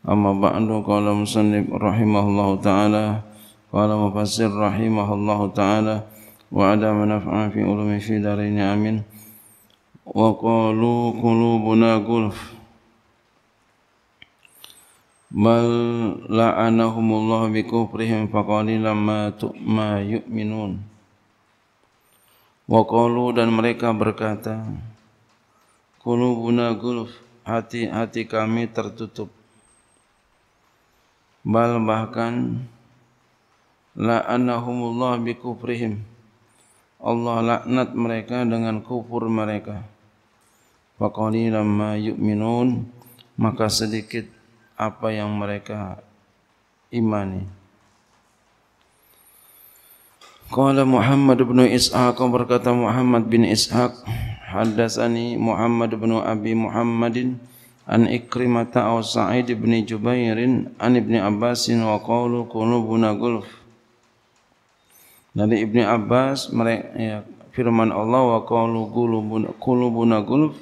Amma ba'du qala musannif rahimahullahu taala qala mufassir rahimahullahu taala wa ada manfa'a fi ulumi fi darin amin wa qalu qulubuna gulf bal la'anahumullahu bi kufrihim faqalina ma tu'ma yu'minun wa qalu dan mereka berkata qulubuna gulf hati-hati kami tertutup bal bahkan la anahumullah bi kufrihim Allah laknat mereka dengan kufur mereka wa qalilan ma yu'minun maka sedikit apa yang mereka imani Qala Muhammad bin Ishaq berkata Muhammad bin Ishaq haddatsani Muhammad bin Abi Muhammadin an ikrimata aw sa'id ibn jubairin an ibni Abbas wa qawlu qulubuna gulf dari ibni abbas mereka ya, firman Allah wa qawlu qulubuna qulubuna gulf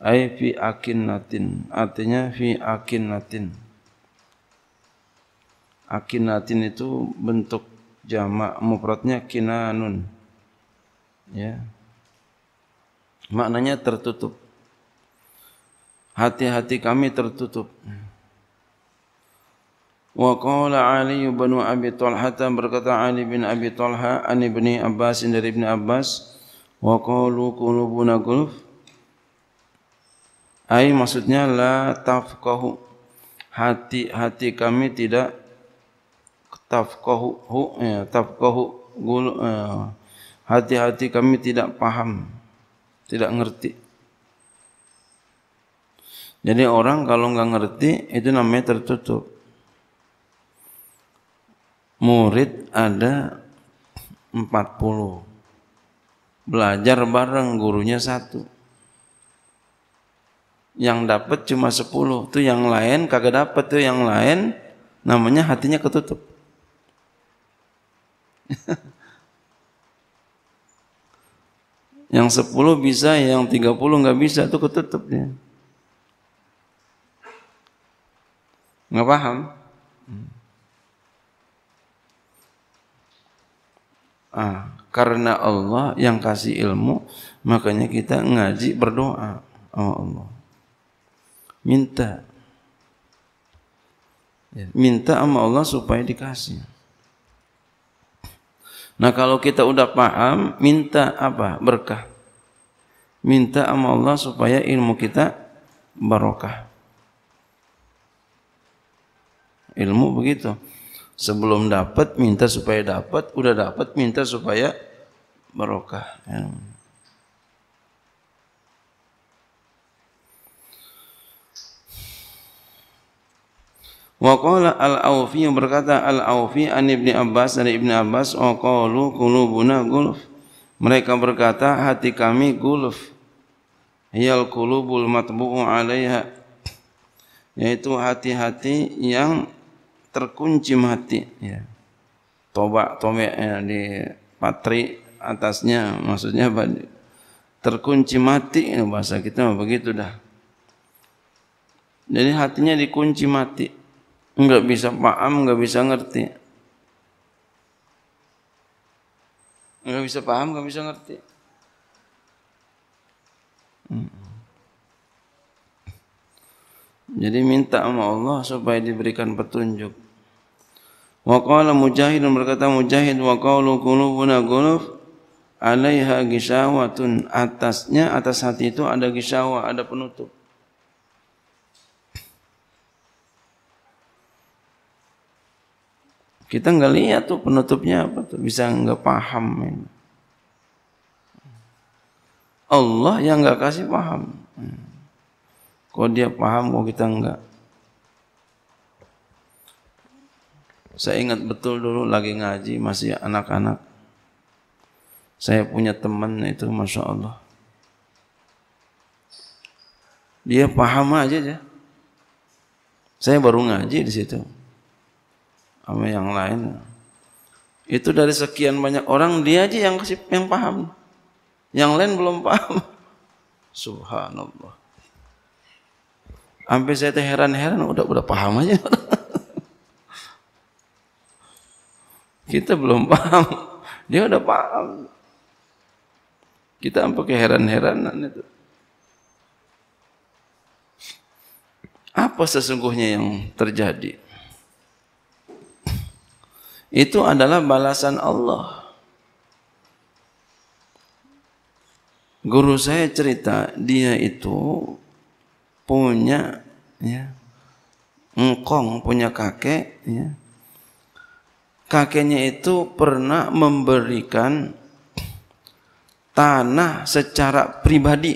ay fi akinatin artinya fi akinatin akinatin itu bentuk jamak mufradnya kinanun ya maknanya tertutup hati-hati kami tertutup. Wa qala Ali bin Abi Thalhah berkata Ali bin Abi Thalha an ibni Abbas dari Ibni Abbas wa qalu qulubuna gulf ai maksudnya la tafqahu hati-hati kami tidak tafqahu ya tafqahu gul ya. hati-hati kami tidak paham tidak ngerti Jadi orang kalau nggak ngerti itu namanya tertutup. Murid ada 40. Belajar bareng gurunya satu. Yang dapat cuma 10. itu yang lain kagak dapat tuh yang lain namanya hatinya ketutup. yang 10 bisa, yang 30 nggak bisa tuh ketutup dia. Ya. Nggak paham? Ah, karena Allah yang kasih ilmu, makanya kita ngaji berdoa Allah. Minta. Ya. Minta sama Allah supaya dikasih. Nah kalau kita udah paham, minta apa? Berkah. Minta sama Allah supaya ilmu kita barokah. Ilmu begitu. Sebelum dapat minta supaya dapat, udah dapat minta supaya barokah. Ya. Wa qala al-Aufi berkata al-Aufi an Ibnu Abbas dari Ibnu Abbas qalu qulubuna gulf. Mereka berkata hati kami gulf. Hiyal qulubul matbu'u 'alaiha. Yaitu hati-hati yang terkunci mati ya. Tobak tomek ya, di patri atasnya maksudnya apa? Terkunci mati ya, bahasa kita begitu dah. Jadi hatinya dikunci mati. Enggak bisa paham, enggak bisa ngerti. Enggak bisa paham, enggak bisa ngerti. Hmm. Jadi minta sama Allah supaya diberikan petunjuk. Wa qala Mujahid berkata Mujahid wa qawlu qulubuna ghuluf alaiha gisawatun atasnya atas hati itu ada gisawa ada penutup kita nggak lihat tuh penutupnya apa tuh bisa nggak paham ini. Allah yang nggak kasih paham hmm. kok dia paham kok kita nggak Saya ingat betul dulu lagi ngaji masih anak-anak. Saya punya teman itu Masya Allah. Dia paham aja ya. Saya baru ngaji di situ. Sama yang lain. Itu dari sekian banyak orang dia aja yang kasih yang paham. Yang lain belum paham. Subhanallah. Sampai saya heran-heran udah udah paham aja. Kita belum paham. Dia udah paham. Kita sampai keheran-heranan itu. Apa sesungguhnya yang terjadi? Itu adalah balasan Allah. Guru saya cerita, dia itu punya ya, ngkong punya kakek, ya, kakeknya itu pernah memberikan tanah secara pribadi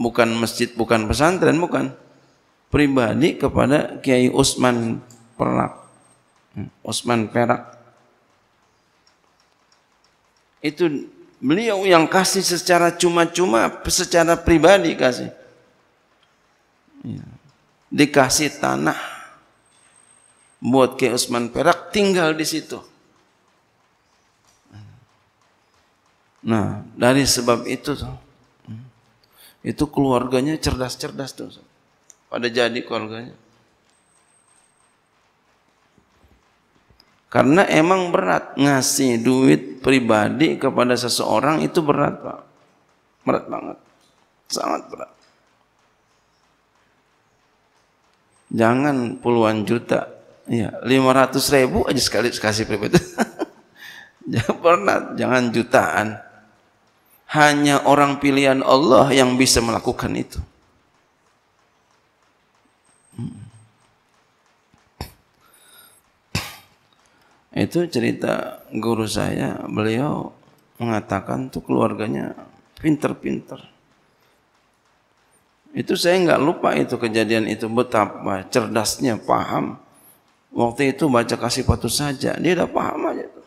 bukan masjid bukan pesantren bukan pribadi kepada Kiai Usman Perak hmm, Usman Perak itu beliau yang kasih secara cuma-cuma secara pribadi kasih iya. dikasih tanah buat Kiai Usman Perak tinggal di situ. Nah, dari sebab itu tuh, itu keluarganya cerdas-cerdas tuh. Pada jadi keluarganya. Karena emang berat ngasih duit pribadi kepada seseorang itu berat, Pak. Berat banget. Sangat berat. Jangan puluhan juta Iya, 500 ribu aja sekali kasih pribadi. jangan pernah, jangan jutaan. Hanya orang pilihan Allah yang bisa melakukan itu. Hmm. Itu cerita guru saya, beliau mengatakan tuh keluarganya pinter-pinter. Itu saya nggak lupa itu kejadian itu betapa cerdasnya paham Waktu itu baca kasih patu saja, dia udah paham aja tuh.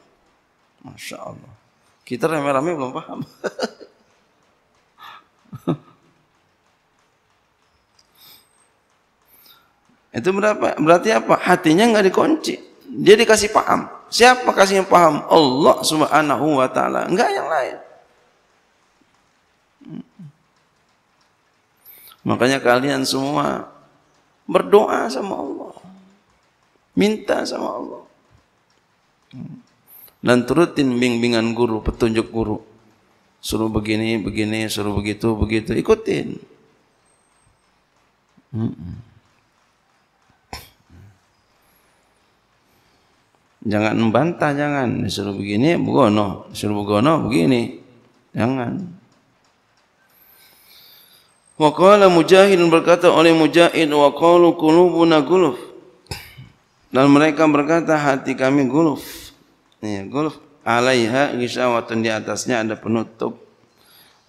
Masya Allah. Kita rame-rame belum paham. itu berapa? Berarti apa? Hatinya nggak dikunci. Dia dikasih paham. Siapa kasih yang paham? Allah Subhanahu wa taala, enggak yang lain. Makanya kalian semua berdoa sama Allah. Minta sama Allah. Dan turutin bimbingan guru, petunjuk guru. Suruh begini, begini, suruh begitu, begitu. Ikutin. Jangan membantah, jangan. Suruh begini, begono. Suruh begono, begini. Jangan. Wa qala Mujahid berkata oleh Mujahid wa qalu qulubuna gulf Dan mereka berkata hati kami guluf. Ya, guluf alaiha gisawatun di atasnya ada penutup.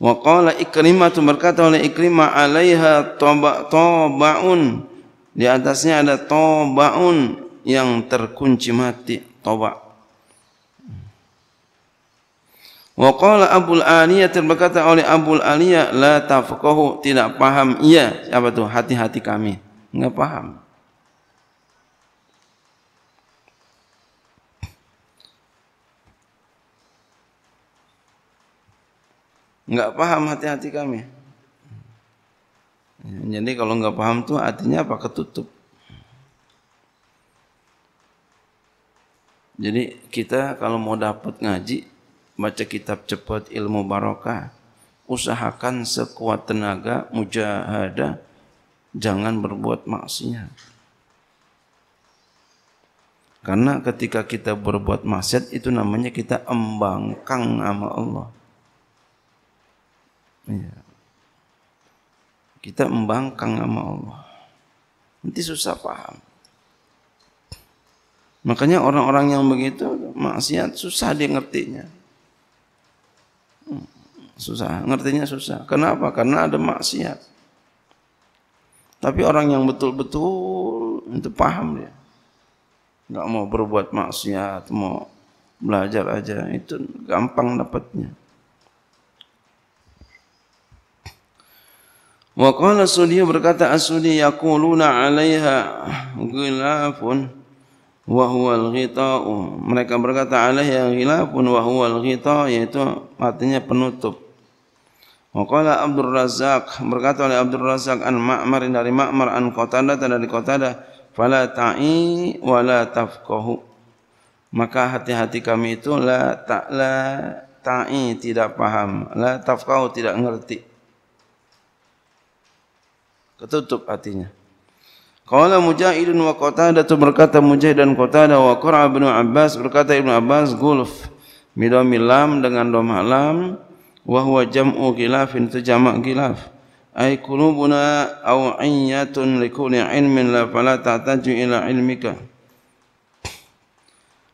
Wa qala Ikrimah tu berkata oleh Ikrimah alaiha toba tobaun. Di atasnya ada tobaun yang terkunci mati, toba. Wa qala Abul Aliyah berkata oleh Abul Aliyah la tafqahu tidak paham ia siapa tuh hati-hati kami enggak paham. nggak paham hati-hati kami. Jadi kalau nggak paham tuh artinya apa ketutup. Jadi kita kalau mau dapat ngaji, baca kitab cepat ilmu barokah, usahakan sekuat tenaga mujahadah, jangan berbuat maksiat. Karena ketika kita berbuat maksiat itu namanya kita embangkang sama Allah. Ya. Kita membangkang sama Allah. Nanti susah paham. Makanya orang-orang yang begitu maksiat susah dia ngertinya. Hmm, susah, ngertinya susah. Kenapa? Karena ada maksiat. Tapi orang yang betul-betul itu paham dia. Enggak mau berbuat maksiat, mau belajar aja itu gampang dapatnya. Wa qala sunni berkata as-sunni yaquluna 'alayha ghilafun wa huwa al Mereka berkata 'alayha ghilafun wa huwa al-ghita' yaitu artinya penutup. Wa qala Abdul Razzaq berkata oleh Abdul Razzaq an Ma'mar dari Ma'mar an Qatada dari Qatada fala ta'i wa la tafqahu. Maka hati-hati kami itu la ta'la ta'i tidak paham, la tafqahu tidak mengerti ketutup hatinya. Qala Mujahidun wa Qatadah berkata Mujahid dan Qatadah wa Qur'a bin Abbas berkata Ibnu Abbas gulf midomi lam dengan dom wahwa jam'u gilafin itu jamak gilaf ay kulubuna aw ayyatun likulli ilmin la fala tataju ila ilmika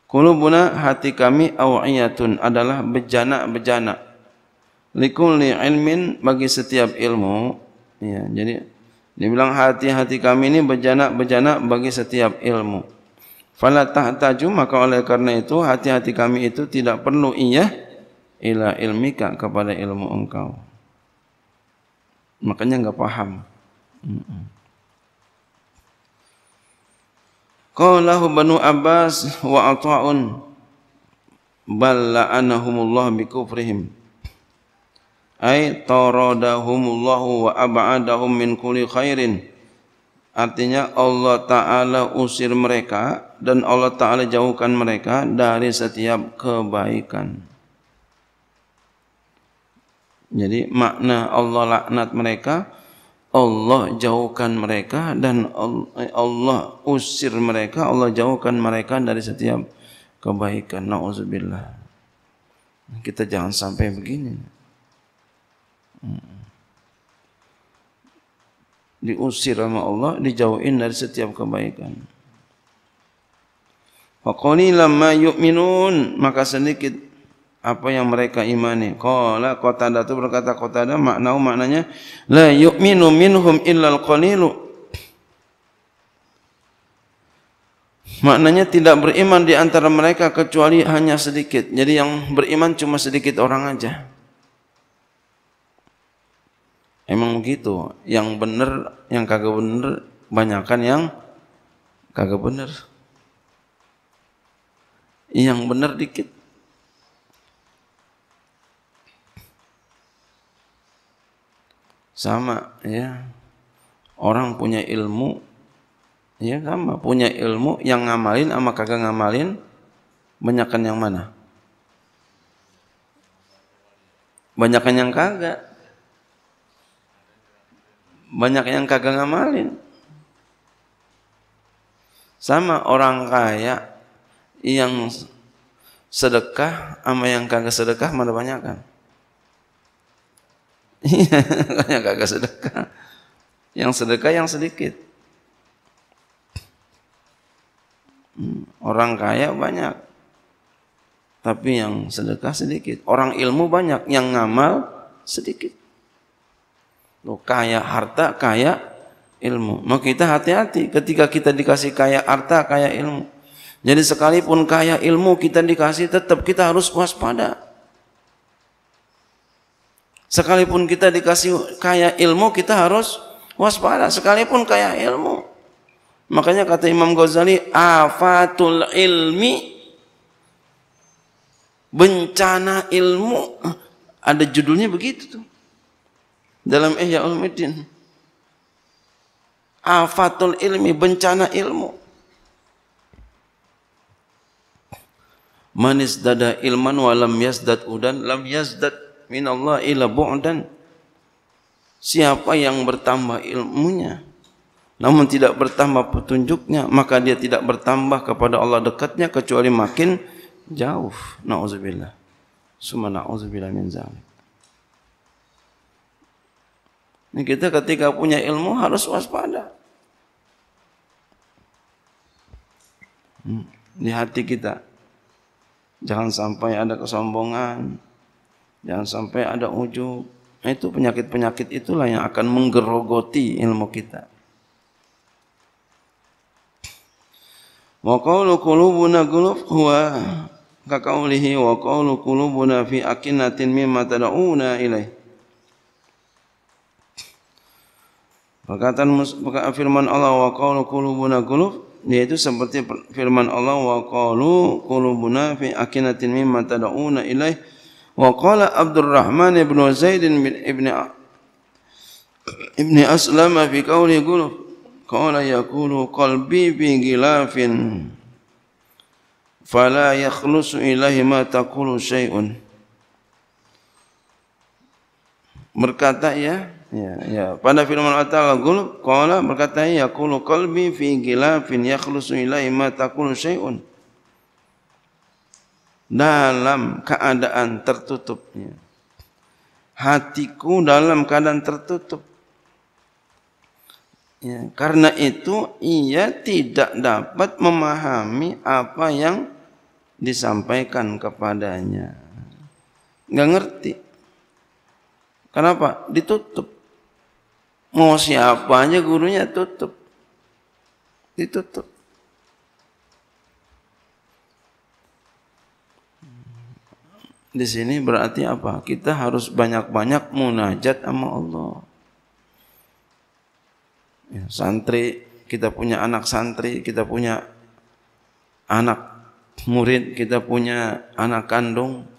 kulubuna hati kami aw adalah bejana-bejana likulli ilmin bagi setiap ilmu ya jadi dia bilang hati-hati kami ini berjana-berjana bagi setiap ilmu. Fala tahtaju maka oleh karena itu hati-hati kami itu tidak perlu iya ila ilmika kepada ilmu engkau. Makanya enggak paham. Qalahu Banu Abbas wa ata'un balla anahumullah bikufrihim. kufrihim ay taradahumullahu wa ab'adahum min kulli khairin artinya Allah taala usir mereka dan Allah taala jauhkan mereka dari setiap kebaikan jadi makna Allah laknat mereka Allah jauhkan mereka dan Allah usir mereka Allah jauhkan mereka dari setiap kebaikan na'udzubillah kita jangan sampai begini Hmm. Diusir sama Allah, dijauhin dari setiap kebaikan. Faqalilam ma yu'minun, maka sedikit apa yang mereka imani. Qala Qatada itu berkata Qatada maknau maknanya la yu'minu minhum illa al Maknanya tidak beriman di antara mereka kecuali hanya sedikit. Jadi yang beriman cuma sedikit orang aja. Emang begitu. Yang bener, yang kagak bener, banyakkan yang kagak bener. Yang bener dikit. Sama ya. Orang punya ilmu ya sama punya ilmu yang ngamalin sama kagak ngamalin banyakkan yang mana? Banyakkan yang kagak banyak yang kagak ngamalin. Sama orang kaya yang sedekah sama yang kagak sedekah mana iya, banyak kan? Iya, kagak sedekah. Yang sedekah yang sedikit. Hmm, orang kaya banyak. Tapi yang sedekah sedikit. Orang ilmu banyak, yang ngamal sedikit. Loh, kaya harta, kaya ilmu. Maka kita hati-hati ketika kita dikasih kaya harta, kaya ilmu. Jadi sekalipun kaya ilmu kita dikasih tetap kita harus waspada. Sekalipun kita dikasih kaya ilmu kita harus waspada sekalipun kaya ilmu. Makanya kata Imam Ghazali afatul ilmi bencana ilmu ada judulnya begitu tuh dalam Ihya Ulumuddin. Afatul ilmi, bencana ilmu. Manis dada ilman walam yazdad udan lam yazdad minallah ila bu'dan. Siapa yang bertambah ilmunya namun tidak bertambah petunjuknya maka dia tidak bertambah kepada Allah dekatnya kecuali makin jauh. Nauzubillah. Suma nauzubillah min zalim. Ini kita ketika punya ilmu harus waspada. Hmm, di hati kita. Jangan sampai ada kesombongan. Jangan sampai ada ujub. Nah, itu penyakit-penyakit itulah yang akan menggerogoti ilmu kita. Wa qawlu qulubuna gulub huwa kakaulihi qawlihi wa qawlu qulubuna fi akinatin mimma tada'una ilaih. Perkataan firman Allah wa qalu qulubuna qulub yaitu seperti firman Allah wa qalu qulubuna fi akinatin mimma tad'una ilaih wa qala Abdurrahman ibn Zaid bin ibn ibn Aslam fi qawli qulub qala yaqulu qalbi bi gilafin fala yakhlusu ilahi ma taqulu syai'un berkata ya Ya, ya. Pada firman Allah Ta'ala gul qala berkata yaqulu qalbi fi gilafin yakhlusu ilaihi ma taqulu syai'un. Dalam keadaan tertutupnya. Hatiku dalam keadaan tertutup. Ya, karena itu ia tidak dapat memahami apa yang disampaikan kepadanya. Enggak ngerti. Kenapa? Ditutup. Mau siapa aja gurunya tutup. Ditutup. Di sini berarti apa? Kita harus banyak-banyak munajat sama Allah. Ya, santri, kita punya anak santri, kita punya anak murid, kita punya anak kandung,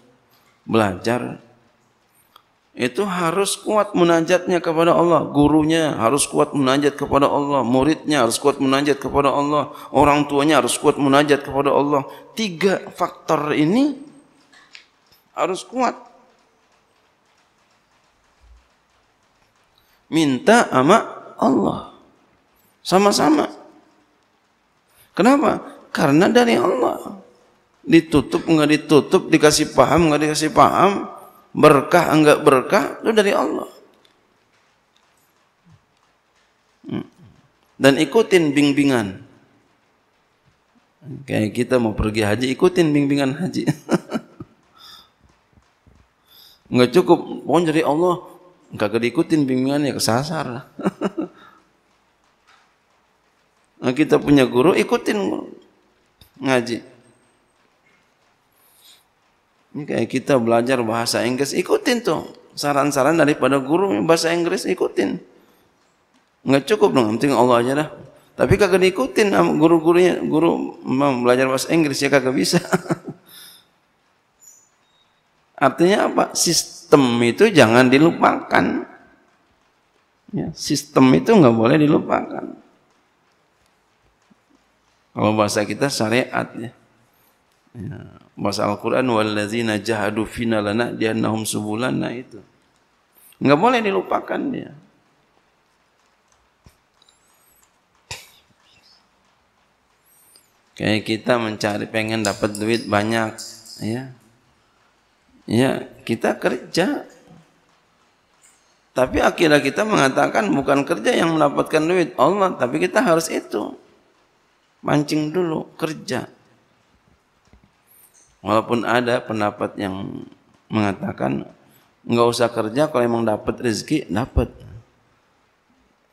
belajar itu harus kuat menanjatnya kepada Allah gurunya harus kuat menanjat kepada Allah muridnya harus kuat menanjat kepada Allah orang tuanya harus kuat menanjat kepada Allah tiga faktor ini harus kuat minta sama Allah sama-sama kenapa? karena dari Allah ditutup nggak ditutup dikasih paham nggak dikasih paham berkah enggak berkah itu dari Allah hmm. dan ikutin bimbingan kayak kita mau pergi haji ikutin bimbingan haji enggak cukup pohon dari Allah nggak diikutin bimbingannya kesasar nah, kita punya guru ikutin ngaji ini kayak kita belajar bahasa Inggris, ikutin tuh saran-saran daripada guru bahasa Inggris ikutin. Enggak cukup dong, penting Allah aja dah. Tapi kagak diikutin sama guru-gurunya, guru memang belajar bahasa Inggris ya kagak bisa. Artinya apa? Sistem itu jangan dilupakan. Ya, sistem itu nggak boleh dilupakan. Kalau bahasa kita syariat ya. Ya. Al-Quran walladzina jahadu fina lana diannahum subulana itu. Enggak boleh dilupakan dia. Kayak kita mencari pengen dapat duit banyak, ya. Ya, kita kerja. Tapi akhirnya kita mengatakan bukan kerja yang mendapatkan duit Allah, tapi kita harus itu. Mancing dulu, kerja. Walaupun ada pendapat yang mengatakan nggak usah kerja kalau emang dapat rezeki dapat.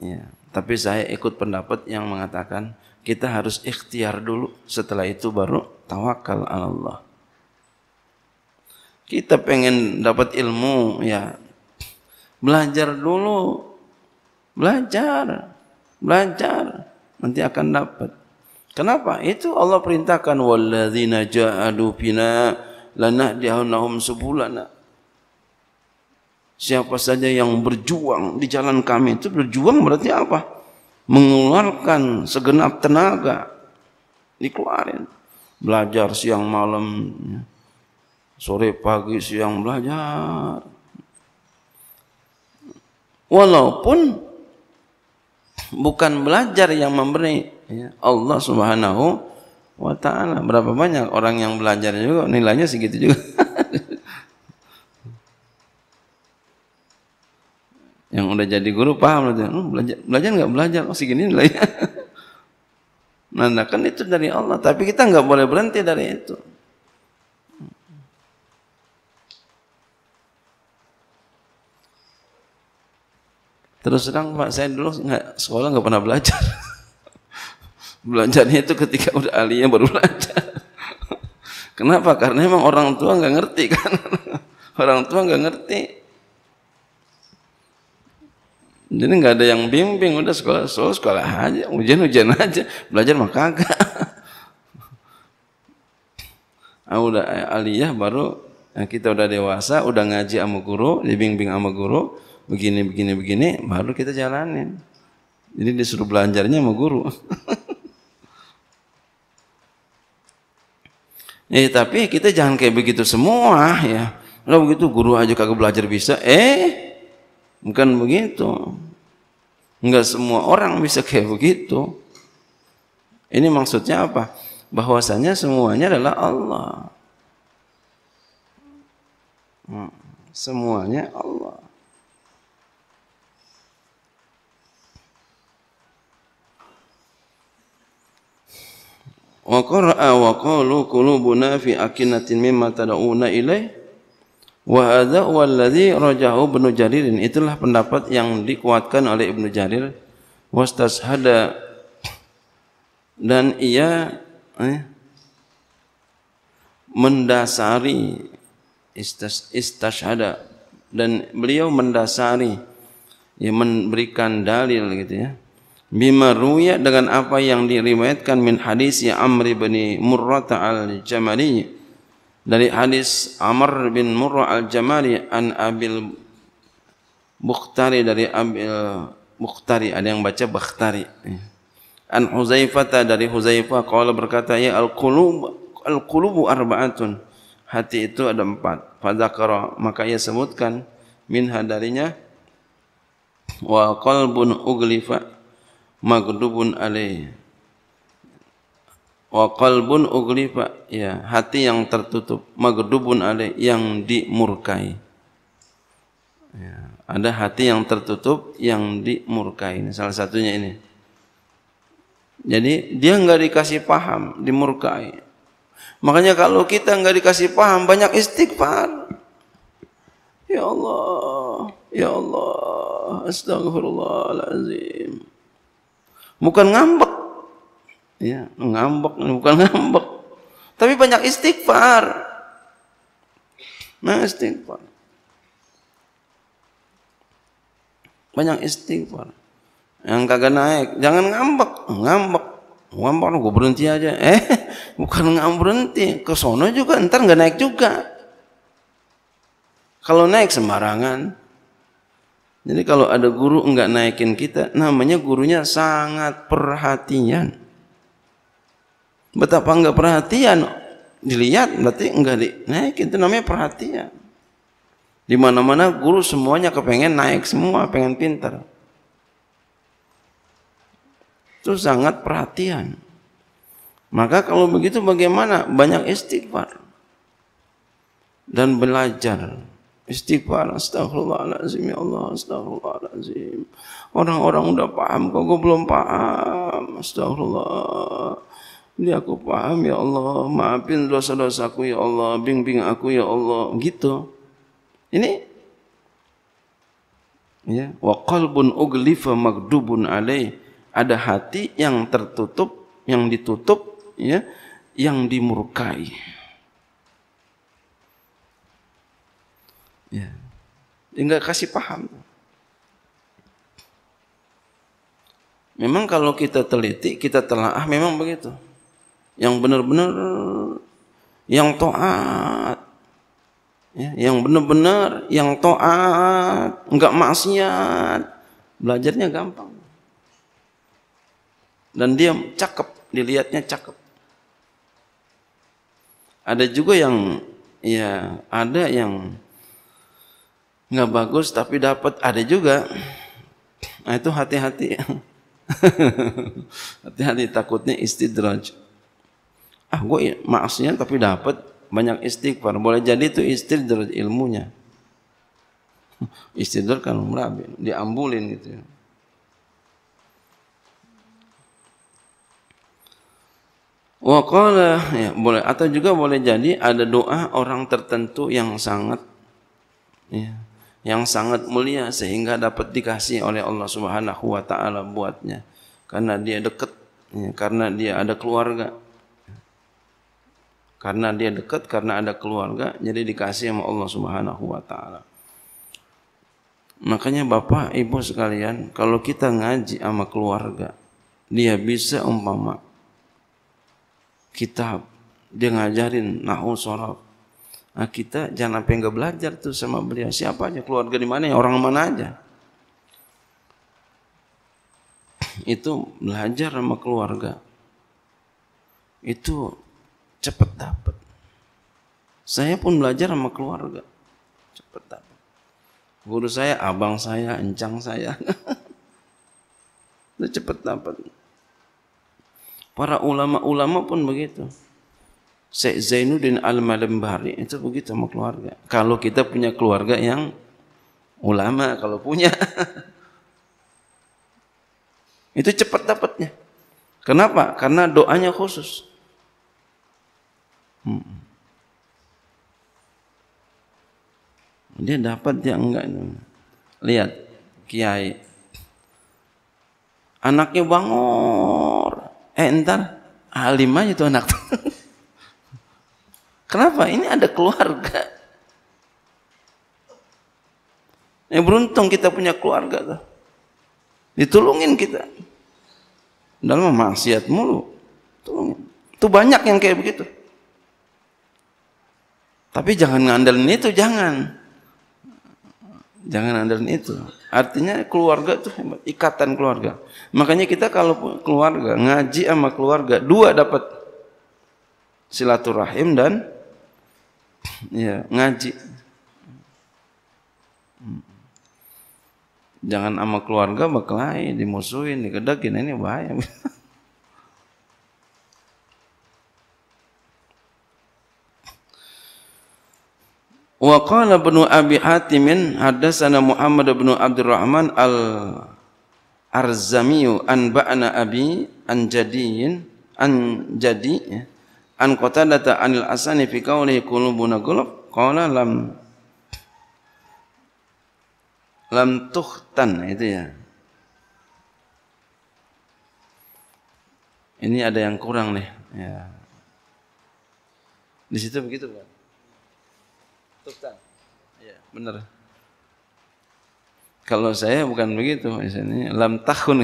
Ya, tapi saya ikut pendapat yang mengatakan kita harus ikhtiar dulu setelah itu baru tawakal Allah. Kita pengen dapat ilmu ya belajar dulu. Belajar, belajar nanti akan dapat. Kenapa? Itu Allah perintahkan walladzina ja'adu bina lanahdihunahum subulana. Siapa saja yang berjuang di jalan kami itu berjuang berarti apa? Mengeluarkan segenap tenaga dikeluarin. Belajar siang malam, sore pagi siang belajar. Walaupun bukan belajar yang memberi ya, Allah Subhanahu wa taala. Berapa banyak orang yang belajar juga nilainya segitu juga. yang udah jadi guru paham belajar. Hmm, belajar belajar nggak belajar oh segini nilainya. Nah, nah, kan itu dari Allah, tapi kita nggak boleh berhenti dari itu. Terus terang Pak, saya dulu nggak sekolah nggak pernah belajar. Belajarnya itu ketika udah alinya baru belajar. Kenapa? Karena emang orang tua nggak ngerti kan. orang tua nggak ngerti. Jadi nggak ada yang bimbing, udah sekolah sekolah, sekolah aja, ujian ujian aja, belajar mah kagak. ah, udah eh, aliyah baru eh, kita udah dewasa, udah ngaji sama guru, dibimbing sama guru, begini begini begini, baru kita jalanin. Jadi disuruh belajarnya sama guru. Eh tapi kita jangan kayak begitu semua ya. kalau begitu guru aja kagak belajar bisa. Eh bukan begitu. Enggak semua orang bisa kayak begitu. Ini maksudnya apa? Bahwasanya semuanya adalah Allah. Hmm, semuanya Allah. Wa qara'a wa qalu qulubuna fi akinatin mimma tad'una ilaih. Wa hadza walladzi rajahu Ibnu Jarir. Itulah pendapat yang dikuatkan oleh Ibnu Jarir wastashhada dan ia eh, mendasari istas, istashhada dan beliau mendasari ya memberikan dalil gitu ya bima ruya dengan apa yang diriwayatkan min hadis ya Amr bin Murrah al-Jamali dari hadis Amr bin Murrah al-Jamali an Abil Bukhtari dari Abil Bukhtari ada yang baca Bukhtari an Huzaifah dari Huzaifah qala berkata ya al-qulub al-qulubu arba'atun hati itu ada empat fadzakara maka ia sebutkan min hadarinya wa qalbun uglifa maghdubun alaih wa qalbun ughlifa ya hati yang tertutup maghdubun alaih yang dimurkai ya ada hati yang tertutup yang dimurkai ini salah satunya ini jadi dia enggak dikasih paham dimurkai makanya kalau kita enggak dikasih paham banyak istighfar ya Allah ya Allah astaghfirullahalazim Bukan ngambek. Ya, ngambek, bukan ngambek. Tapi banyak istighfar. Nah, istighfar. Banyak istighfar. Yang kagak naik, jangan ngambek, ngambek. Ngambek gue berhenti aja. Eh, bukan ngambek berhenti, ke sono juga ntar nggak naik juga. Kalau naik sembarangan, jadi kalau ada guru enggak naikin kita, namanya gurunya sangat perhatian. Betapa enggak perhatian dilihat berarti enggak dinaikin itu namanya perhatian. Di mana-mana guru semuanya kepengen naik semua, pengen pintar. Itu sangat perhatian. Maka kalau begitu bagaimana? Banyak istighfar dan belajar. Istighfar, astagfirullahaladzim, ya Allah, astagfirullahaladzim. Orang-orang udah paham, kok gue belum paham, astagfirullah. Ini aku paham, ya Allah, maafin dosa-dosaku, ya Allah, bimbing aku, ya Allah, gitu. Ini ya wa qalbun uglifa magdubun alaih ada hati yang tertutup yang ditutup ya yang dimurkai Ya. nggak kasih paham. Memang kalau kita teliti, kita telaah memang begitu. Yang benar-benar yang to'at. Ya, yang benar-benar yang to'at, enggak maksiat. Belajarnya gampang. Dan dia cakep, dilihatnya cakep. Ada juga yang ya ada yang nggak bagus tapi dapat ada juga. Nah itu hati-hati. hati-hati takutnya istidraj. Ah gue ya, maksudnya tapi dapat banyak istighfar. Boleh jadi itu istidraj ilmunya. istidraj kan merabi, diambulin gitu ya. Waqala ya boleh atau juga boleh jadi ada doa orang tertentu yang sangat ya, yang sangat mulia sehingga dapat dikasih oleh Allah Subhanahu wa taala buatnya karena dia dekat ya, karena dia ada keluarga karena dia dekat karena ada keluarga jadi dikasih sama Allah Subhanahu wa taala makanya Bapak Ibu sekalian kalau kita ngaji sama keluarga dia bisa umpama kita dia ngajarin nahu sorab Nah, kita jangan sampai nggak belajar tuh sama beliau. Siapa aja keluarga di mana ya orang mana aja. Itu belajar sama keluarga. Itu cepet dapat. Saya pun belajar sama keluarga. Cepet dapat. Guru saya, abang saya, encang saya. itu cepet dapat. Para ulama-ulama pun begitu. Syekh Zainuddin al malembari itu begitu sama keluarga. Kalau kita punya keluarga yang ulama kalau punya itu cepat dapatnya. Kenapa? Karena doanya khusus. Hmm. Dia dapat dia enggak. Lihat kiai anaknya bangor. Eh entar alim aja tuh anak Kenapa? Ini ada keluarga. Ya beruntung kita punya keluarga tuh. Ditulungin kita. Dalam maksiat mulu. Tulungin. Itu banyak yang kayak begitu. Tapi jangan ngandelin itu, jangan. Jangan ngandelin itu. Artinya keluarga itu hebat, ikatan keluarga. Makanya kita kalau keluarga, ngaji sama keluarga, dua dapat silaturahim dan ya ngaji hmm. jangan sama keluarga berkelahi dimusuhin dikedekin ini bahaya Wa qala ibn Abi Hatim hadatsana Muhammad bin Abdurrahman al Arzamiyu anba'ana abi an jadiyin an jadi ya an qatadata anil asani fi qawlihi qulubuna gulab qala lam lam tuhtan itu ya ini ada yang kurang nih ya di situ begitu kan tuhtan ya benar kalau saya bukan begitu misalnya lam tahun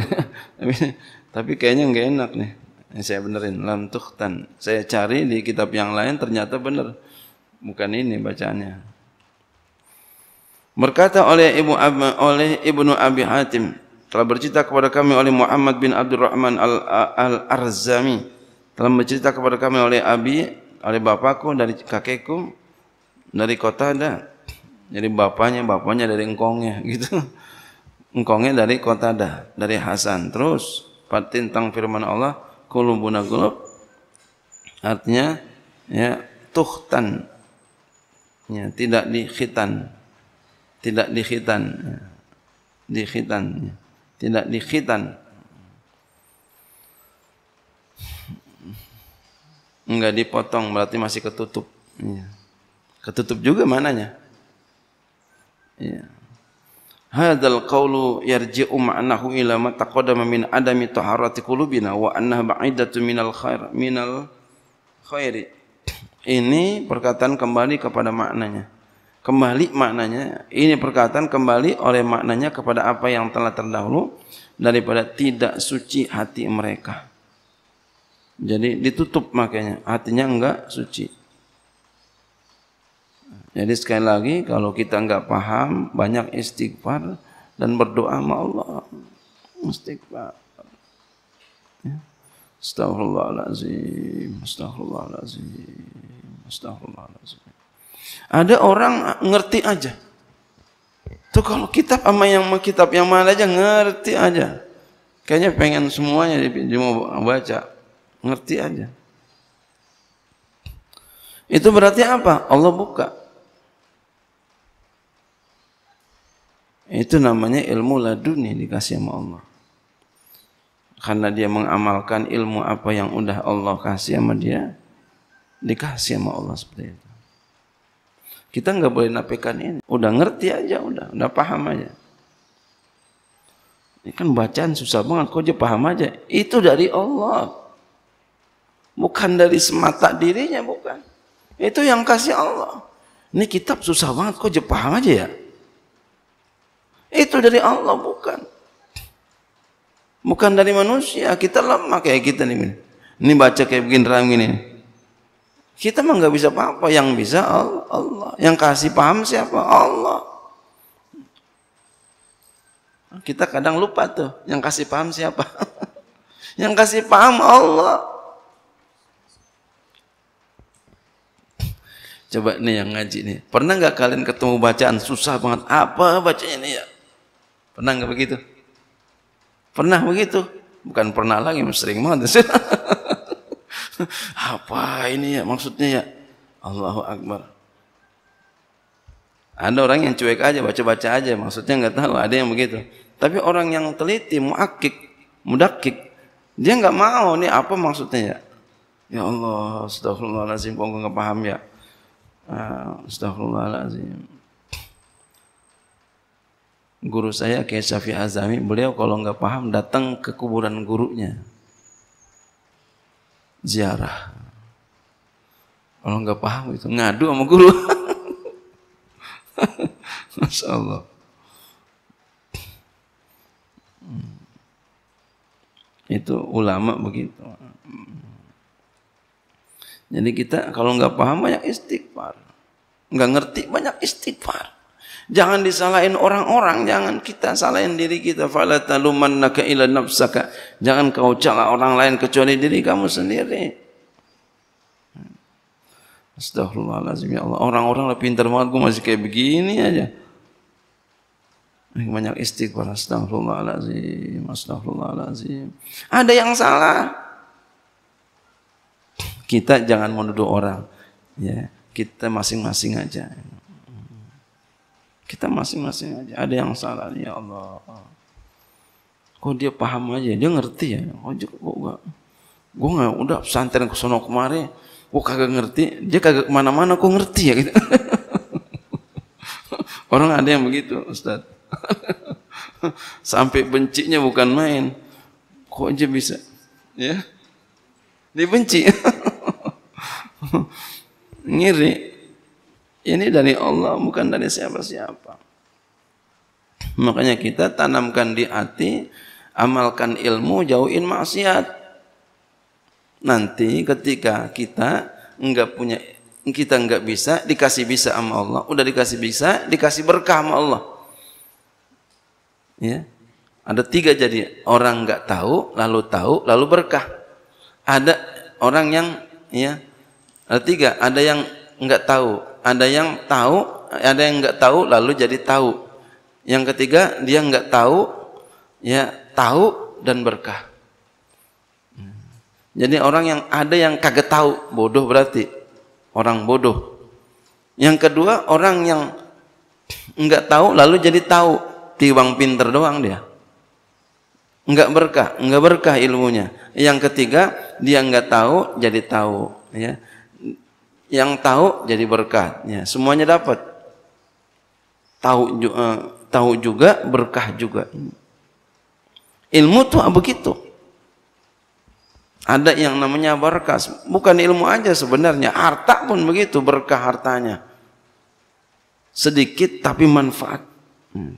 tapi kayaknya nggak enak nih ini saya benerin lam tuhtan. Saya cari di kitab yang lain ternyata benar. Bukan ini bacaannya. Berkata oleh Ibu Abba, oleh Ibnu Abi Hatim telah bercerita kepada kami oleh Muhammad bin Abdul Rahman Al-Arzami telah bercerita kepada kami oleh Abi oleh bapakku dari kakekku dari kota ada jadi bapaknya bapaknya dari engkongnya gitu engkongnya dari kota ada dari Hasan terus tentang firman Allah kulubuna qulub artinya ya tuhtan ya tidak dikhitan tidak dikhitan ya. dikhitan ya. tidak dikhitan enggak dipotong berarti masih ketutup ya. ketutup juga mananya ya Hadzal qawlu yarji'u ma'nahu ila ma taqaddama min adami taharati qulubina wa annaha ba'idatu minal khair minal khairi. Ini perkataan kembali kepada maknanya. Kembali maknanya, ini perkataan kembali oleh maknanya kepada apa yang telah terdahulu daripada tidak suci hati mereka. Jadi ditutup makanya, hatinya enggak suci. Jadi sekali lagi kalau kita nggak paham banyak istighfar dan berdoa sama Allah. Istighfar. Ya. Astaghfirullahalazim. Astaghfirullahalazim. Astaghfirullahalazim. Ada orang ngerti aja. Tuh kalau kitab sama yang kitab yang mana aja ngerti aja. Kayaknya pengen semuanya cuma baca, ngerti aja. Itu berarti apa? Allah buka. Itu namanya ilmu laduni dikasih sama Allah. Karena dia mengamalkan ilmu apa yang udah Allah kasih sama dia, dikasih sama Allah seperti itu. Kita nggak boleh napikan ini. Udah ngerti aja, udah, udah paham aja. Ini kan bacaan susah banget, kok aja paham aja. Itu dari Allah. Bukan dari semata dirinya, bukan. Itu yang kasih Allah. Ini kitab susah banget, kok aja paham aja ya. Itu dari Allah bukan. Bukan dari manusia. Kita lemah kayak kita nih. Ini baca kayak begini ram ini. Kita mah nggak bisa apa-apa. Yang bisa Allah. Yang kasih paham siapa? Allah. Kita kadang lupa tuh. Yang kasih paham siapa? yang kasih paham Allah. Coba ini yang ngaji nih. Pernah nggak kalian ketemu bacaan susah banget? Apa bacanya ini? ya? Pernah nggak begitu? Pernah begitu? Bukan pernah lagi, sering banget. Apa ini ya maksudnya ya? Allahu Akbar. Ada orang yang cuek aja, baca-baca aja. Maksudnya nggak tahu, ada yang begitu. Tapi orang yang teliti, muakik, mudakik, dia nggak mau nih apa maksudnya ya? Ya Allah, astagfirullahaladzim, kok nggak paham ya? Ah, astagfirullahaladzim guru saya Kiai Syafi Azami, beliau kalau nggak paham datang ke kuburan gurunya. Ziarah. Kalau nggak paham itu ngadu sama guru. Masya Allah. Itu ulama begitu. Jadi kita kalau nggak paham banyak istighfar. Nggak ngerti banyak istighfar. Jangan disalahin orang-orang, jangan kita salahin diri kita. Fala talumannaka ila nafsaka. Jangan kau cakap orang lain kecuali diri kamu sendiri. Astaghfirullahaladzim ya Allah. Orang-orang lebih pintar banget gua masih kayak begini aja. Banyak istighfar. Astaghfirullahaladzim. Astaghfirullahaladzim. Ada yang salah. Kita jangan menuduh orang. Ya, kita masing-masing aja. -masing Kita masing-masing aja ada yang salah ya Allah. Kok dia paham aja, dia ngerti ya. Oh, kok kok gak gue nggak udah pesantren ke sono kemari gua kagak ngerti dia kagak kemana-mana kok ngerti ya gitu orang ada yang begitu Ustaz sampai bencinya bukan main kok aja bisa ya dia benci ngiri ini dari Allah bukan dari siapa-siapa. Makanya kita tanamkan di hati, amalkan ilmu, jauhin maksiat. Nanti ketika kita enggak punya kita enggak bisa, dikasih bisa sama Allah. Udah dikasih bisa, dikasih berkah sama Allah. Ya. Ada tiga jadi orang enggak tahu, lalu tahu, lalu berkah. Ada orang yang ya ada tiga, ada yang enggak tahu, ada yang tahu, ada yang nggak tahu lalu jadi tahu. Yang ketiga dia nggak tahu, ya tahu dan berkah. Hmm. Jadi orang yang ada yang kaget tahu bodoh berarti orang bodoh. Yang kedua orang yang nggak tahu lalu jadi tahu tiwang pinter doang dia. Nggak berkah, nggak berkah ilmunya. Yang ketiga dia nggak tahu jadi tahu. Ya. Yang tahu jadi berkat. Ya, semuanya dapat. Tahu juga, eh, tahu juga berkah juga. Ilmu tuh begitu. Ada yang namanya berkah, bukan ilmu aja sebenarnya, harta pun begitu berkah hartanya. Sedikit tapi manfaat. Hmm.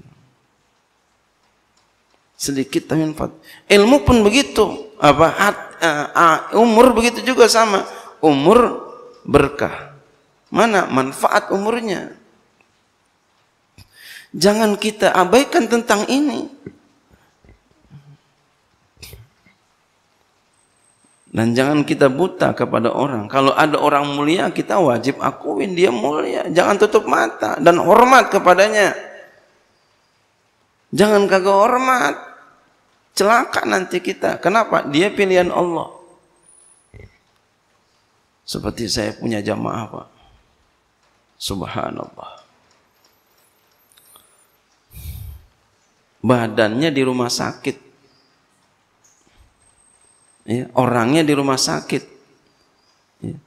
Sedikit tapi manfaat. Ilmu pun begitu, apa eh, umur begitu juga sama. Umur berkah. Mana manfaat umurnya? Jangan kita abaikan tentang ini. Dan jangan kita buta kepada orang. Kalau ada orang mulia, kita wajib akuin dia mulia. Jangan tutup mata dan hormat kepadanya. Jangan kagak hormat. Celaka nanti kita. Kenapa? Dia pilihan Allah. Seperti saya punya jamaah Pak. Subhanallah. Badannya di rumah sakit. Ya, orangnya di rumah sakit. Ya.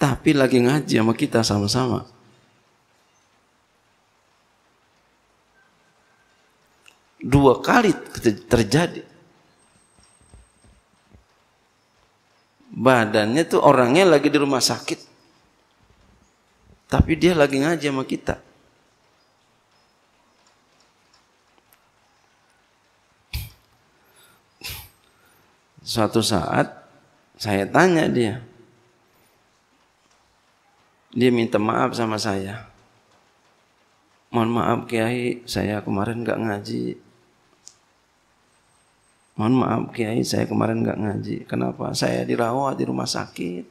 Tapi lagi ngaji sama kita sama-sama. Dua kali terjadi. badannya tuh orangnya lagi di rumah sakit tapi dia lagi ngaji sama kita suatu saat saya tanya dia dia minta maaf sama saya mohon maaf kiai saya kemarin nggak ngaji Mohon maaf Kiai, saya kemarin nggak ngaji. Kenapa? Saya dirawat di rumah sakit.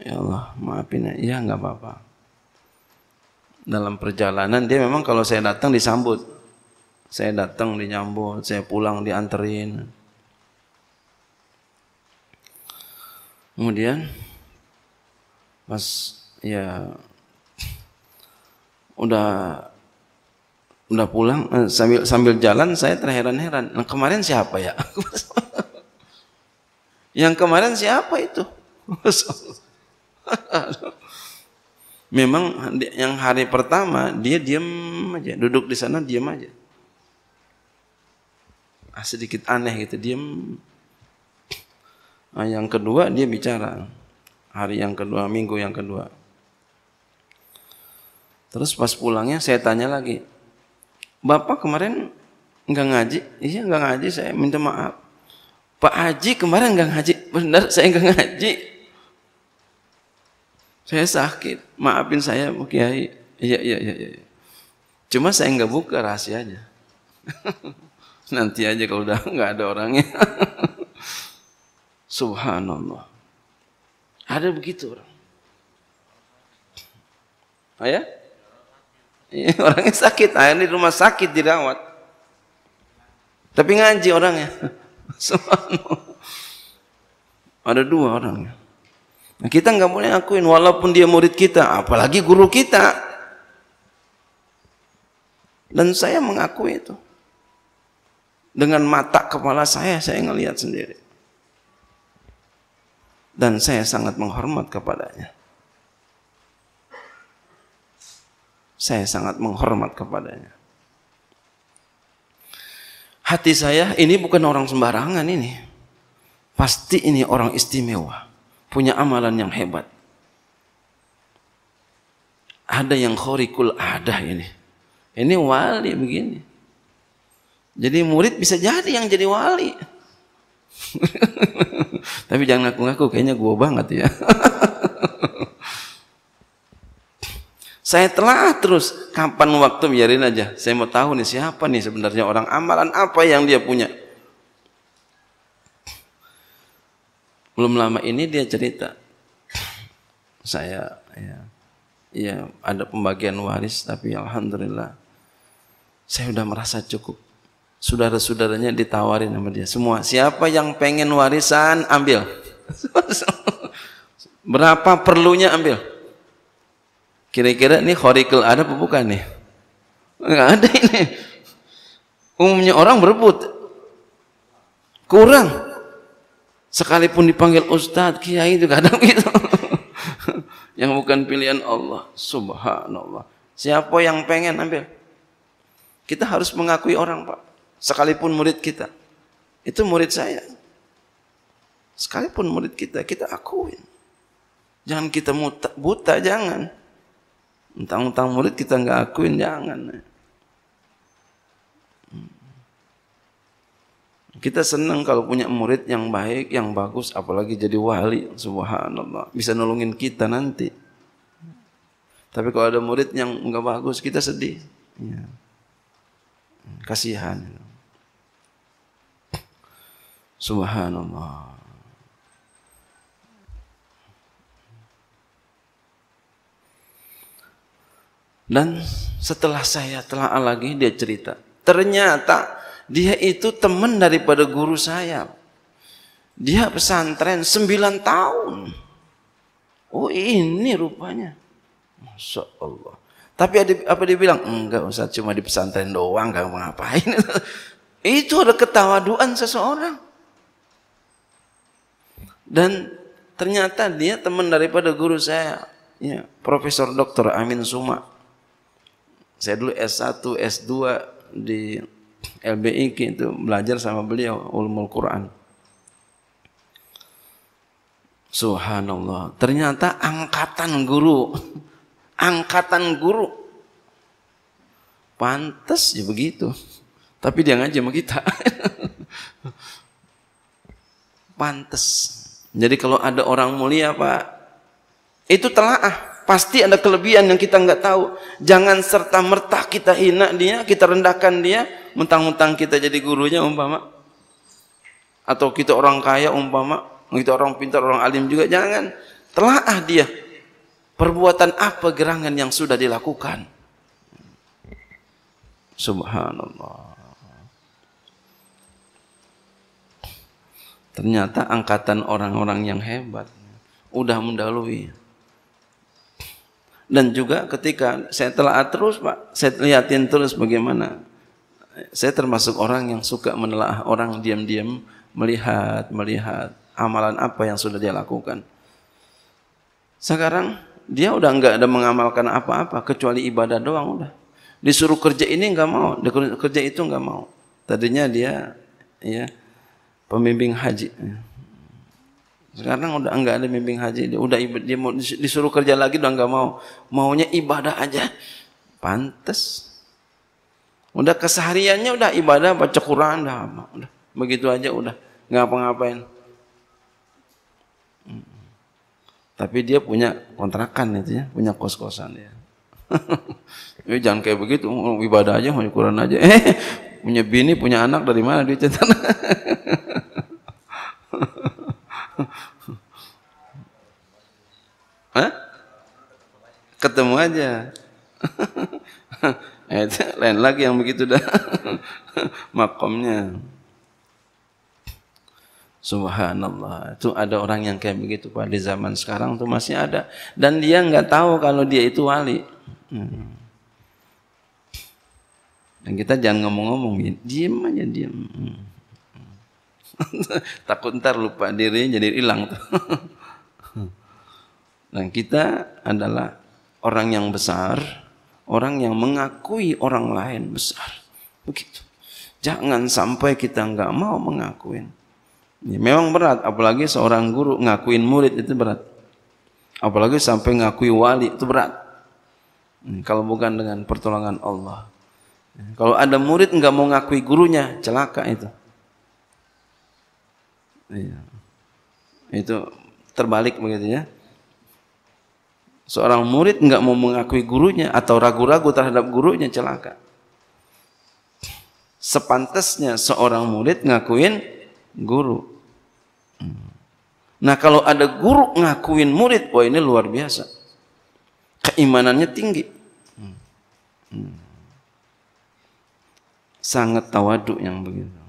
Ya Allah, maafin ya. Ya nggak apa-apa. Dalam perjalanan dia memang kalau saya datang disambut. Saya datang dinyambut, saya pulang dianterin. Kemudian pas ya udah udah pulang eh, sambil sambil jalan saya terheran-heran. Nah, kemarin siapa ya? yang kemarin siapa itu? Memang yang hari pertama dia diam aja, duduk di sana diam aja. Ah, sedikit aneh gitu, diam. Nah, yang kedua dia bicara. Hari yang kedua, minggu yang kedua. Terus pas pulangnya saya tanya lagi, Bapak kemarin nggak ngaji, iya nggak ngaji, saya minta maaf. Pak Haji kemarin nggak ngaji, benar saya nggak ngaji. Saya sakit, maafin saya Pak Kiai. Iya, iya, iya, iya. Cuma saya nggak buka rahasianya. Nanti aja kalau udah nggak ada orangnya. Subhanallah. Ada begitu orang. Oh Iya, orangnya sakit, akhirnya di rumah sakit dirawat. Tapi ngaji orangnya. Ada dua orangnya. Nah, kita nggak boleh akuin walaupun dia murid kita, apalagi guru kita. Dan saya mengakui itu. Dengan mata kepala saya, saya ngelihat sendiri. Dan saya sangat menghormat kepadanya. Saya sangat menghormat kepadanya. Hati saya ini bukan orang sembarangan ini. Pasti ini orang istimewa. Punya amalan yang hebat. Ada yang khorikul ada ini. Ini wali begini. Jadi murid bisa jadi yang jadi wali. Tapi jangan ngaku-ngaku, kayaknya gua banget ya. Saya telah terus kapan waktu biarin aja. Saya mau tahu nih siapa nih sebenarnya orang amalan apa yang dia punya. Belum lama ini dia cerita. Saya ya, ya ada pembagian waris tapi alhamdulillah saya sudah merasa cukup. Saudara-saudaranya ditawarin sama dia semua. Siapa yang pengen warisan ambil. Berapa perlunya ambil. Kira-kira ini khorikul ada apa bukan nih? Enggak ada ini. Umumnya orang berebut. Kurang. Sekalipun dipanggil ustadz, kiai itu kadang gitu. yang bukan pilihan Allah. Subhanallah. Siapa yang pengen ambil? Kita harus mengakui orang, Pak. Sekalipun murid kita. Itu murid saya. Sekalipun murid kita, kita akui Jangan kita buta jangan. Entang-entang murid kita nggak akuin, jangan. Kita senang kalau punya murid yang baik, yang bagus, apalagi jadi wali, subhanallah. Bisa nolongin kita nanti. Tapi kalau ada murid yang nggak bagus, kita sedih. Ya. Kasihan. Subhanallah. Dan setelah saya telah lagi dia cerita, ternyata dia itu teman daripada guru saya. Dia pesantren 9 tahun. Oh ini rupanya. Masya Allah. Tapi ada, apa dia bilang? Enggak usah cuma di pesantren doang, enggak mau ngapain. itu ada ketawaduan seseorang. Dan ternyata dia teman daripada guru saya. Ya, Profesor Dr. Amin Suma saya dulu S1, S2 di LBI itu belajar sama beliau ulumul Quran. Subhanallah. Ternyata angkatan guru, angkatan guru. pantas ya begitu. Tapi dia ngaji sama kita. pantas. Jadi kalau ada orang mulia Pak, itu telaah. Pasti ada kelebihan yang kita nggak tahu. Jangan serta-merta kita hina dia, kita rendahkan dia, mentang-mentang kita jadi gurunya umpama. Atau kita orang kaya umpama, kita orang pintar, orang alim juga. Jangan. Telaah dia. Perbuatan apa gerangan yang sudah dilakukan. Subhanallah. Ternyata angkatan orang-orang yang hebat udah mendalui dan juga ketika saya telah terus Pak, saya liatin terus bagaimana. Saya termasuk orang yang suka menelaah orang diam-diam melihat, melihat amalan apa yang sudah dia lakukan. Sekarang dia udah nggak ada mengamalkan apa-apa kecuali ibadah doang udah. Disuruh kerja ini nggak mau, kerja itu nggak mau. Tadinya dia ya pembimbing haji. Ya sekarang udah enggak ada bimbing haji, dia udah dia mau disuruh kerja lagi udah enggak mau. Maunya ibadah aja. Pantes. Udah kesehariannya udah ibadah baca Quran dah, udah begitu aja udah nggak apa-ngapain. Tapi dia punya kontrakan itu ya, punya kos-kosan ya. ya jangan kayak begitu, ibadah aja, mau Quran aja. Eh, punya bini, punya anak dari mana dia duitnya? Hah? Ketemu aja. Eh, itu lain lagi yang begitu dah makomnya. Subhanallah, itu ada orang yang kayak begitu Pak di zaman sekarang tuh masih ada dan dia nggak tahu kalau dia itu wali. Hmm. Dan kita jangan ngomong-ngomong, diem aja diem. Hmm. Takut ntar lupa diri jadi hilang. Dan nah, kita adalah orang yang besar, orang yang mengakui orang lain besar. Begitu. Jangan sampai kita nggak mau mengakui. Ya, memang berat, apalagi seorang guru ngakuin murid itu berat. Apalagi sampai ngakui wali itu berat. Hmm, kalau bukan dengan pertolongan Allah. Hmm, kalau ada murid nggak mau ngakui gurunya, celaka itu. Iya. Itu terbalik begitu ya. Seorang murid nggak mau mengakui gurunya atau ragu-ragu terhadap gurunya celaka. Sepantasnya seorang murid ngakuin guru. Nah kalau ada guru ngakuin murid, wah ini luar biasa. Keimanannya tinggi. Hmm. Sangat tawaduk yang begitu.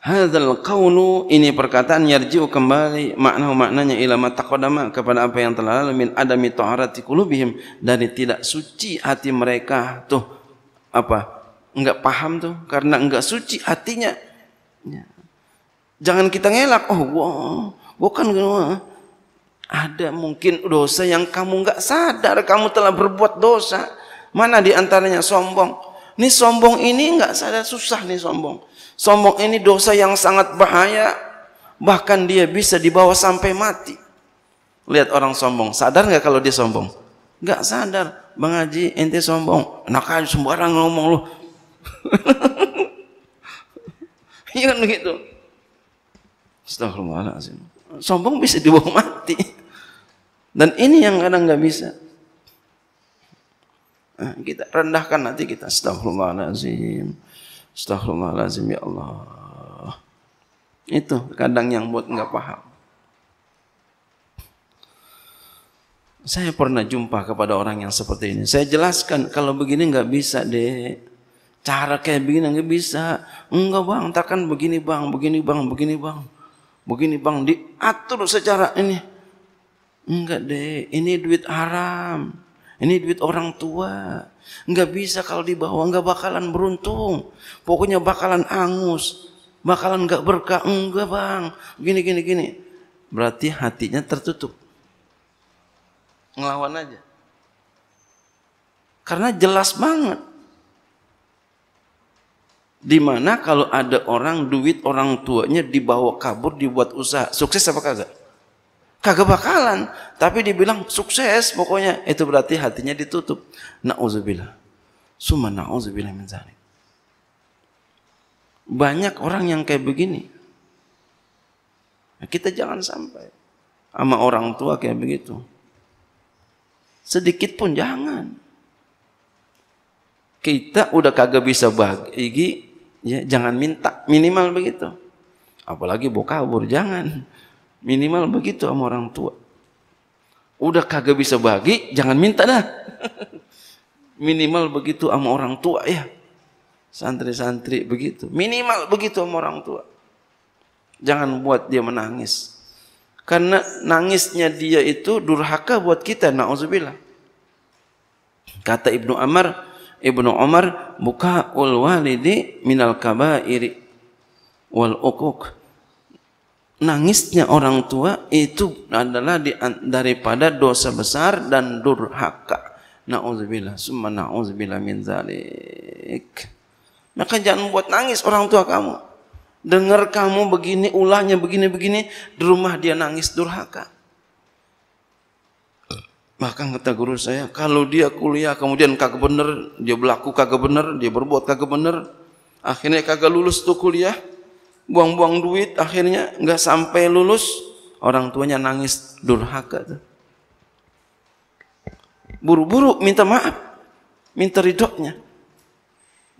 Hadzal qawlu ini perkataan yarji'u kembali makna maknanya ila ma kepada apa yang telah lalu min adami taharati qulubihim dari tidak suci hati mereka tuh apa enggak paham tuh karena enggak suci hatinya ya. jangan kita ngelak oh gua gua kan ah. ada mungkin dosa yang kamu enggak sadar kamu telah berbuat dosa mana di antaranya sombong nih sombong ini enggak sadar susah nih sombong Sombong ini dosa yang sangat bahaya, bahkan dia bisa dibawa sampai mati. Lihat orang sombong, sadar nggak kalau dia sombong? Nggak sadar, Bang Haji ente sombong, enak aja sembarang ngomong lu. Iya kan begitu. Astagfirullahaladzim. Sombong bisa dibawa mati. Dan ini yang kadang nggak bisa. Nah, kita rendahkan nanti kita. Astagfirullahaladzim. Astaghfirullahaladzim ya Allah. Itu kadang yang buat nggak paham. Saya pernah jumpa kepada orang yang seperti ini. Saya jelaskan kalau begini nggak bisa deh. Cara kayak begini nggak bisa. Enggak bang, takkan begini bang, begini bang, begini bang, begini bang diatur secara ini. Enggak deh, ini duit haram. Ini duit orang tua. Nggak bisa kalau di bawah, nggak bakalan beruntung. Pokoknya bakalan angus, bakalan nggak berkah. Enggak bang, gini gini gini. Berarti hatinya tertutup. Ngelawan aja. Karena jelas banget. Dimana kalau ada orang duit orang tuanya dibawa kabur dibuat usaha sukses apa kagak? Kagak bakalan. Tapi dibilang sukses pokoknya. Itu berarti hatinya ditutup. Na'udzubillah. summa na'udzubillah min zalik. Banyak orang yang kayak begini. Nah, kita jangan sampai sama orang tua kayak begitu. Sedikit pun jangan. Kita udah kagak bisa bagi, ya jangan minta minimal begitu. Apalagi bokabur jangan. Minimal begitu sama orang tua. Udah kagak bisa bagi, jangan minta dah. Minimal begitu sama orang tua ya. Santri-santri begitu. Minimal begitu sama orang tua. Jangan buat dia menangis. Karena nangisnya dia itu durhaka buat kita, na'udzubillah. Kata Ibnu Amar, Ibnu Umar, buka ul walidi minal kabairi wal ukuk nangisnya orang tua itu adalah di, daripada dosa besar dan durhaka. Nauzubillah, summa nauzubillah min zalik. Maka jangan buat nangis orang tua kamu. Dengar kamu begini, ulahnya begini-begini, di rumah dia nangis durhaka. Bahkan kata guru saya, kalau dia kuliah kemudian kagak bener, dia berlaku kagak bener, dia berbuat kagak bener, akhirnya kagak lulus tuh kuliah, buang-buang duit akhirnya nggak sampai lulus orang tuanya nangis durhaka tuh buru-buru minta maaf minta ridhonya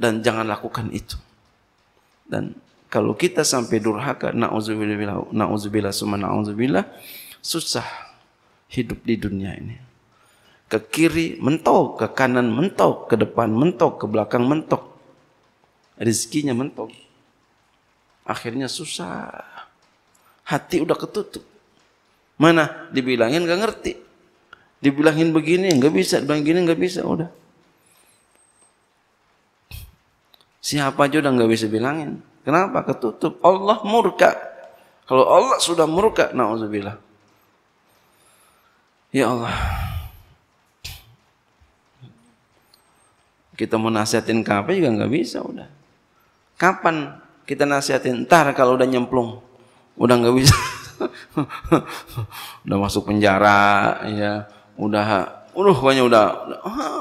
dan jangan lakukan itu dan kalau kita sampai durhaka na'udzubillah na'udzubillah summa na'udzubillah susah hidup di dunia ini ke kiri mentok, ke kanan mentok, ke depan mentok, ke belakang mentok. Rezekinya mentok. Akhirnya susah. Hati udah ketutup. Mana? Dibilangin gak ngerti. Dibilangin begini gak bisa, dibilangin gini gak bisa, udah. Siapa aja udah gak bisa bilangin. Kenapa? Ketutup. Allah murka. Kalau Allah sudah murka, na'udzubillah. Ya Allah. Kita mau nasihatin juga gak bisa udah. Kapan kita nasihatin, ntar kalau udah nyemplung, udah nggak bisa, udah masuk penjara, ya, udah, uh, banyak ah, udah,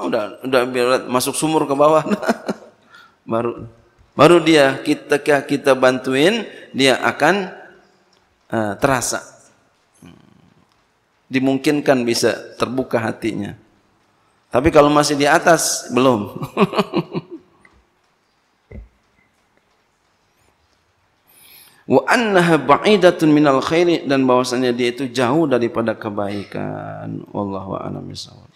udah, udah, udah masuk sumur ke bawah, baru, baru dia kita kita bantuin, dia akan uh, terasa, hmm. dimungkinkan bisa terbuka hatinya. Tapi kalau masih di atas belum. wa annaha ba'idatun minal khairi dan bahwasanya dia itu jauh daripada kebaikan. Wallahu a'lam bishawab.